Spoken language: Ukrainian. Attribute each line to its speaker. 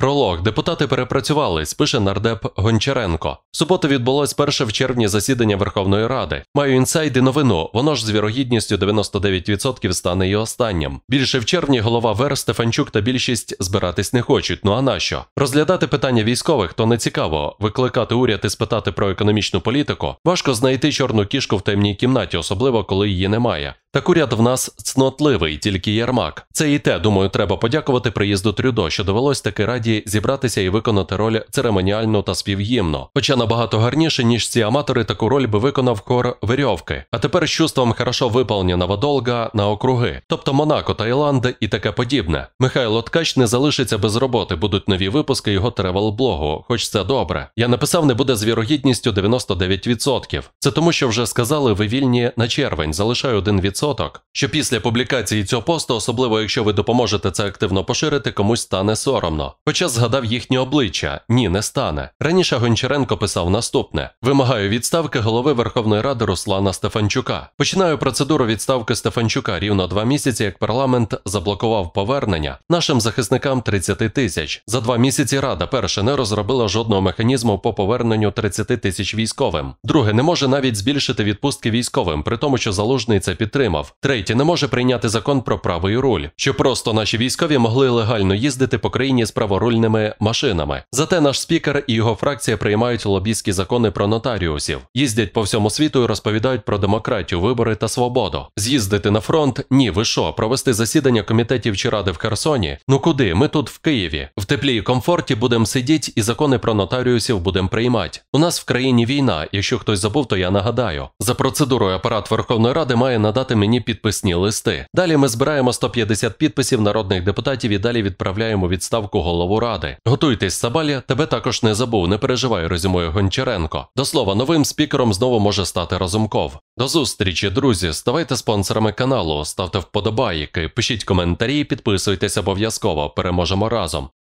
Speaker 1: Пролог депутати перепрацювали. Спише нардеп Гончаренко. суботу відбулось перше в червні засідання Верховної Ради. Маю інсайд і новину. Воно ж з вірогідністю 99% стане і останнім. Більше в червні голова Вер Стефанчук та більшість збиратись не хочуть. Ну а нащо? Розглядати питання військових то не цікаво. Викликати уряд і спитати про економічну політику. Важко знайти чорну кішку в темній кімнаті, особливо коли її немає. Та уряд в нас цнотливий, тільки Ярмак. Це і те, думаю, треба подякувати приїзду Трюдо, що довелось таки раді зібратися і виконати роль церемоніальну та співгімну. Хоча набагато гарніше, ніж ці аматори, таку роль би виконав кор Верьовки. А тепер з чувством хорошо виповнена Вадолга на округи, тобто Монако, Таїланд і таке подібне. Михайло Ткач не залишиться без роботи, будуть нові випуски його тревел-блогу, хоч це добре. Я написав, не буде з вірогідністю 99%. Це тому, що вже сказали, ви вільні на червень, залишаю 1%. 10%, що після публікації цього посту, особливо якщо ви допоможете це активно поширити, комусь стане соромно. Хоча згадав їхнє обличчя ні, не стане. Раніше Гончаренко писав наступне: вимагаю відставки голови Верховної Ради Руслана Стефанчука. Починаю процедуру відставки Стефанчука рівно два місяці, як парламент заблокував повернення нашим захисникам 30 тисяч. За два місяці рада перше не розробила жодного механізму по поверненню 30 тисяч військовим. Друге, не може навіть збільшити відпустки військовим, при тому, що залужний це підтримує підтримав. Третє не може прийняти закон про право і руль, що просто наші військові могли легально їздити по країні з праворульними машинами. Зате наш спікер і його фракція приймають лобістські закони про нотаріусів, їздять по всьому світу і розповідають про демократію, вибори та свободу. З'їздити на фронт ні, ви що, провести засідання комітетів чи ради в Херсоні? Ну куди? Ми тут в Києві. В теплі і комфорті будемо сидіти і закони про нотаріусів будемо приймати. У нас в країні війна. Якщо хтось забув, то я нагадаю. За процедурою апарат Верховної Ради має надати мені підписні листи. Далі ми збираємо 150 підписів народних депутатів і далі відправляємо відставку голову ради. Готуйтесь, Сабаля, тебе також не забув. Не переживай, резюмує Гончаренко. До слова, новим спікером знову може стати Разумков. До зустрічі, друзі. Ставайте спонсорами каналу, ставте вподобайки, пишіть коментарі, підписуйтесь обов'язково. Переможемо разом.